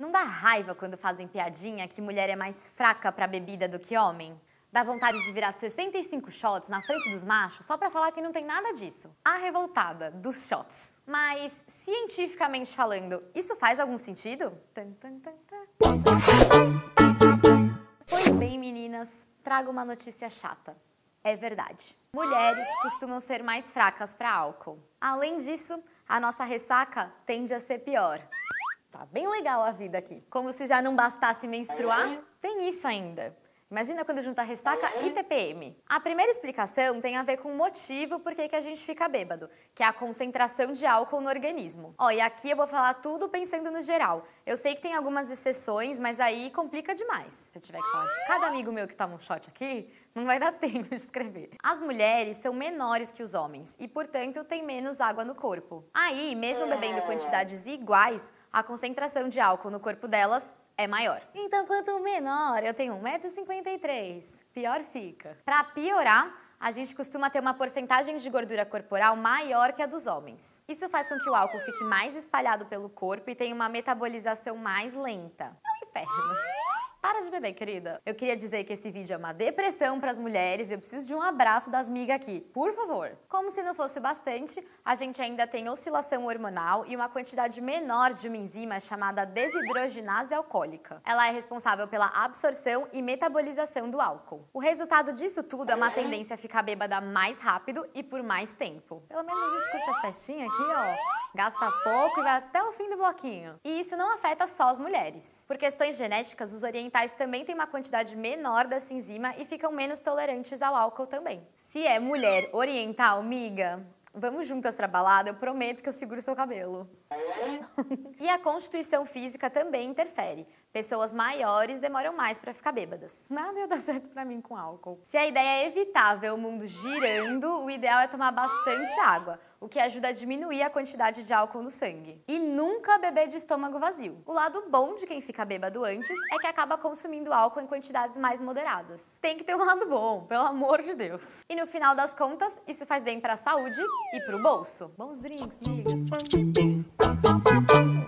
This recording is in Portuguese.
Não dá raiva quando fazem piadinha que mulher é mais fraca pra bebida do que homem? Dá vontade de virar 65 shots na frente dos machos só pra falar que não tem nada disso. A revoltada dos shots. Mas, cientificamente falando, isso faz algum sentido? Tan, tan, tan, pois bem, meninas, trago uma notícia chata. É verdade. Mulheres costumam ser mais fracas para álcool. Além disso, a nossa ressaca tende a ser pior. Tá bem legal a vida aqui. Como se já não bastasse menstruar, tem isso ainda. Imagina quando junta ressaca e TPM. A primeira explicação tem a ver com o motivo por que a gente fica bêbado, que é a concentração de álcool no organismo. Ó, e aqui eu vou falar tudo pensando no geral. Eu sei que tem algumas exceções, mas aí complica demais. Se eu tiver que falar de cada amigo meu que toma um shot aqui, não vai dar tempo de escrever. As mulheres são menores que os homens e, portanto, têm menos água no corpo. Aí, mesmo bebendo quantidades iguais, a concentração de álcool no corpo delas é maior. Então, quanto menor, eu tenho 1,53m, pior fica. Para piorar, a gente costuma ter uma porcentagem de gordura corporal maior que a dos homens. Isso faz com que o álcool fique mais espalhado pelo corpo e tenha uma metabolização mais lenta. É um inferno. Para de beber, querida. Eu queria dizer que esse vídeo é uma depressão para as mulheres e eu preciso de um abraço das migas aqui, por favor. Como se não fosse bastante, a gente ainda tem oscilação hormonal e uma quantidade menor de uma enzima chamada desidrogenase alcoólica. Ela é responsável pela absorção e metabolização do álcool. O resultado disso tudo é uma tendência a ficar bêbada mais rápido e por mais tempo. Pelo menos a gente curte as festinhas aqui, ó. Gasta pouco e vai até o fim do bloquinho. E isso não afeta só as mulheres. Por questões genéticas, os orientais também têm uma quantidade menor dessa enzima e ficam menos tolerantes ao álcool também. Se é mulher oriental, miga, Vamos juntas pra balada, eu prometo que eu seguro seu cabelo. e a constituição física também interfere. Pessoas maiores demoram mais para ficar bêbadas. Nada ia dar certo para mim com álcool. Se a ideia é evitar ver o mundo girando, o ideal é tomar bastante água, o que ajuda a diminuir a quantidade de álcool no sangue. E nunca beber de estômago vazio. O lado bom de quem fica bêbado antes é que acaba consumindo álcool em quantidades mais moderadas. Tem que ter um lado bom, pelo amor de Deus. E no final das contas, isso faz bem para a saúde e para o bolso. Bons drinks, amigas.